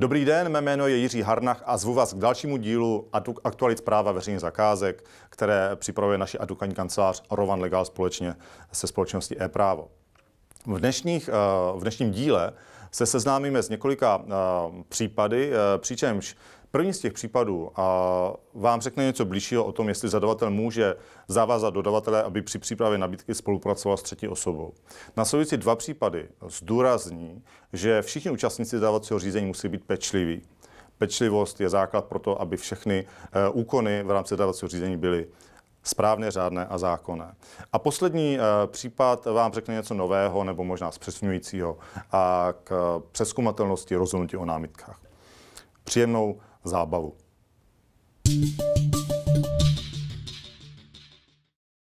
Dobrý den, mé jméno je Jiří Harnach a zvu vás k dalšímu dílu Aktualit zpráva veřejných zakázek, které připravuje naši adukaní kancelář Rovan Legal společně se společností e-právo. V, dnešních, eh, v dnešním díle se seznámíme s několika eh, případy, eh, přičemž První z těch případů a vám řekne něco blížšího o tom, jestli zadavatel může zavázat dodavatele, aby při přípravě nabídky spolupracoval s třetí osobou. souvisí dva případy zdůrazní, že všichni účastníci zadavacího řízení musí být pečliví. Pečlivost je základ pro to, aby všechny úkony v rámci zadavacího řízení byly Správně řádné a zákonné. A poslední eh, případ vám řekne něco nového nebo možná zpřesňujícího a k eh, přeskumatelnosti rozhodnutí o námitkách. Příjemnou zábavu. thank you